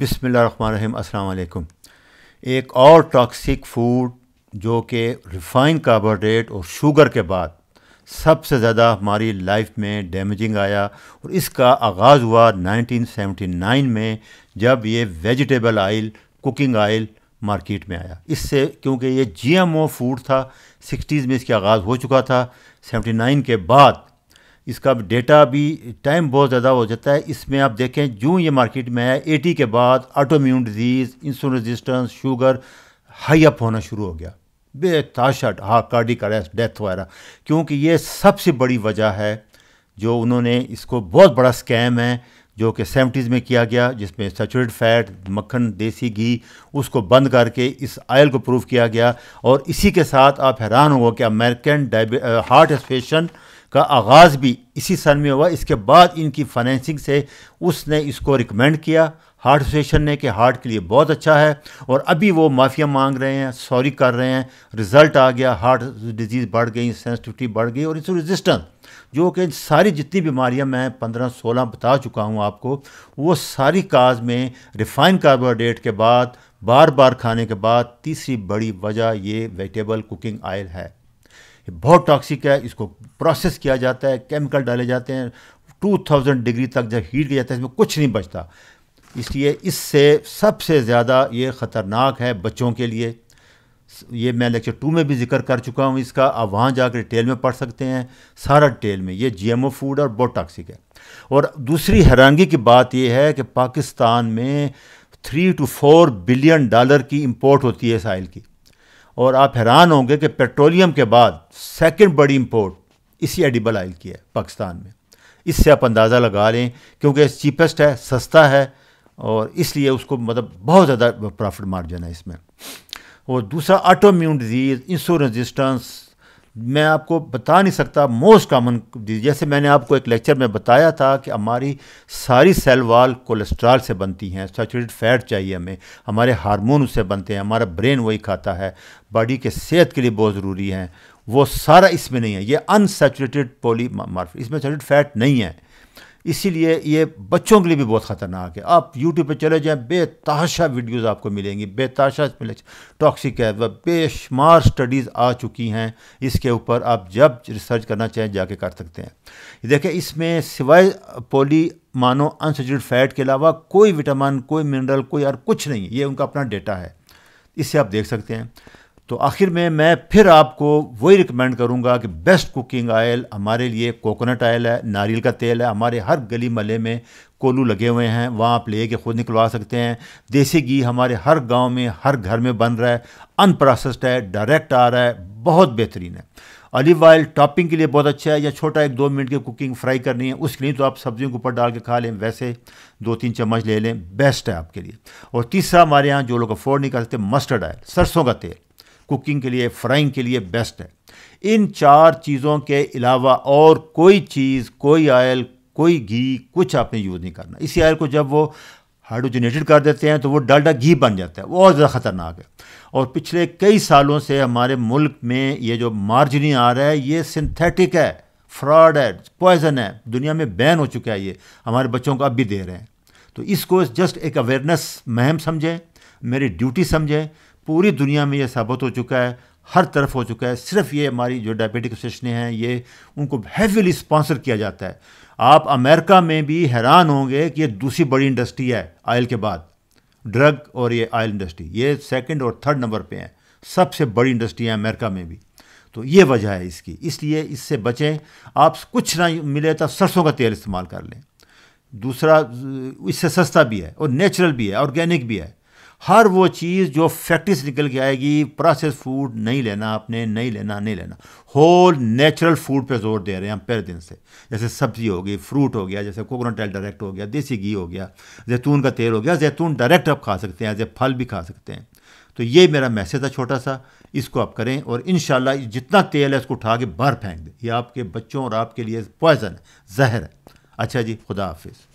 बिसमीम अस्सलाम एक और टॉक्सिक फूड जो कि रिफाइन कार्बोहाइड्रेट और शुगर के बाद सबसे ज़्यादा हमारी लाइफ में डैमेजिंग आया और इसका आगाज़ हुआ 1979 में जब ये vegetable oil cooking oil market में आया इससे क्योंकि ये जीएमओ फूड था 60s में इसका आगाज़ हो चुका था 79 के बाद इसका डेटा भी टाइम बहुत ज़्यादा हो जाता है इसमें आप देखें जो ये मार्केट में है एटी के बाद autoimmune disease insulin resistance sugar high up होना शुरू हो गया बेताशा हाँ कार्डिक अरेस्ट डेथ वगैरह क्योंकि ये सबसे बड़ी वजह है जो उन्होंने इसको बहुत बड़ा स्कैम है जो कि सेवेंटीज़ में किया गया जिसमें सेचुरेट फैट मक्खन देसी घी उसको बंद करके इस आयल को प्रूव किया गया और इसी के साथ आप हैरान हो कि अमेरिकन डायबे हार्ट एसोसिएशन का आगाज़ भी इसी सन में हुआ इसके बाद इनकी फाइनेंसिंग से उसने इसको रिकमेंड किया हार्ट एसोसिएशन ने कि हार्ट के लिए बहुत अच्छा है और अभी वो माफ़िया मांग रहे हैं सॉरी कर रहे हैं रिज़ल्ट आ गया हार्ट डिजीज़ बढ़ गई सेंसिटिविटी बढ़ गई और इसको रेजिस्टेंस जो कि सारी जितनी बीमारियां मैं पंद्रह सोलह बता चुका हूं आपको वो सारी काज में रिफाइन कार्बोहाइड्रेट के बाद बार बार खाने के बाद तीसरी बड़ी वजह ये वेजिटेबल कुकिंग ऑयल है बहुत टॉक्सिक है इसको प्रोसेस किया जाता है केमिकल डाले जाते हैं 2000 डिग्री तक जब हीट किया जाता है इसमें कुछ नहीं बचता इसलिए इससे सबसे ज़्यादा ये ख़तरनाक है बच्चों के लिए ये मैं लेक्चर टू में भी जिक्र कर चुका हूँ इसका आप वहाँ जाकर डिटेल में पढ़ सकते हैं सारा डिटेल में ये जीएमओ फूड और बहुत टॉक्सिक है और दूसरी हैरानगी की बात यह है कि पाकिस्तान में three two four billion dollar की इम्पोर्ट होती है साइल की और आप हैरान होंगे कि पेट्रोलियम के बाद सेकेंड बड़ी इम्पोर्ट इसी एडिबल आयल की है पाकिस्तान में इससे आप अंदाज़ा लगा लें क्योंकि चीपेस्ट है सस्ता है और इसलिए उसको मतलब बहुत ज़्यादा प्रॉफिट मार्जन है इसमें और दूसरा ऑटोम्यून डिजीज़ इंसुल रेजिस्टेंस मैं आपको बता नहीं सकता मोस्ट कॉमन जैसे मैंने आपको एक लेक्चर में बताया था कि हमारी सारी सेल वाल कोलेस्ट्रॉल से बनती हैं सैचुरेट फैट चाहिए हमें हमारे हार्मोन उससे बनते हैं हमारा ब्रेन वही खाता है बॉडी के सेहत के लिए बहुत ज़रूरी है वो सारा इसमें नहीं है ये अनसेचुरेटेड पोली मार्फ इसमें सैचुरेट फैट नहीं है इसीलिए ये बच्चों के लिए भी बहुत ख़तरनाक है आप यूट्यूब पे चले जाएं बेताशा वीडियोस आपको मिलेंगी बेताशा मिले टॉक्सिक है वह बेशुमार स्टडीज़ आ चुकी हैं इसके ऊपर आप जब रिसर्च करना चाहें जाके कर सकते हैं देखिए इसमें सिवाय पोली मानो अनसेचुरेट फैट के अलावा कोई विटामिन कोई मिनरल कोई और कुछ नहीं ये उनका अपना डेटा है इससे आप देख सकते हैं तो आखिर में मैं फिर आपको वही रिकमेंड करूँगा कि बेस्ट कुकिंग ऑयल हमारे लिए कोकोनट ऑयल है नारियल का तेल है हमारे हर गली महले में कोलू लगे हुए हैं वहाँ आप ले के ख़ुद निकलवा सकते हैं देसी घी हमारे हर गांव में हर घर में बन रहा है अनप्रोसेस्ड है डायरेक्ट आ रहा है बहुत बेहतरीन है ऑलिव ऑयल टॉपिंग के लिए बहुत अच्छा है या छोटा एक दो मिनट की कुकिंग फ्राई करनी है उसके लिए तो आप सब्जियों के ऊपर डाल के खा लें वैसे दो तीन चम्मच ले लें बेस्ट है आपके लिए और तीसरा हमारे यहाँ जो लोग अफोर्ड नहीं कर सकते मस्टर्ड ऑयल सरसों का तेल कुकिंग के लिए फ्राइंग के लिए बेस्ट है इन चार चीज़ों के अलावा और कोई चीज़ कोई आयल कोई घी कुछ आपने यूज़ नहीं करना इसी आयल को जब वो हाइड्रोजनेटेड कर देते हैं तो वो डालडा घी बन जाता है वो और ज़्यादा ख़तरनाक है और पिछले कई सालों से हमारे मुल्क में ये जो मार्जिनी आ रहा है ये सिंथेटिक है फ्रॉड है पॉइजन है दुनिया में बैन हो चुका है ये हमारे बच्चों को अब भी दे रहे हैं तो इसको जस्ट एक अवेयरनेस महम समझें मेरी ड्यूटी समझें पूरी दुनिया में यह साबित हो चुका है हर तरफ हो चुका है सिर्फ ये हमारी जो डायबिटिक एसोसिएशनें हैं ये उनको हैवीली स्पॉन्सर किया जाता है आप अमेरिका में भी हैरान होंगे कि ये दूसरी बड़ी इंडस्ट्री है आयल के बाद ड्रग और ये आयल इंडस्ट्री ये सेकंड और थर्ड नंबर पे हैं सबसे बड़ी इंडस्ट्री है अमेरिका में भी तो ये वजह है इसकी इसलिए इससे बचें आप कुछ ना मिले तो सरसों का तेल इस्तेमाल कर लें दूसरा इससे सस्ता भी है और नेचुरल भी है ऑर्गेनिक भी है हर वो चीज़ जो फैक्ट्री से निकल के आएगी प्रोसेस फूड नहीं लेना आपने नहीं लेना नहीं लेना होल नेचुरल फूड पे जोर दे रहे हैं हम पहले दिन से जैसे सब्ज़ी हो गई फ्रूट हो गया जैसे कोकोनट ऑयल डायरेक्ट हो गया देसी घी हो गया जैतून का तेल हो गया जैतून डायरेक्ट आप खा सकते हैं एज ए फल भी खा सकते हैं तो ये मेरा मैसेज था छोटा सा इसको आप करें और इन जितना तेल है उसको उठा के बाहर फेंक दें ये आपके बच्चों और आपके लिए पॉइज़न है जहर है अच्छा जी खुदा हाफिज़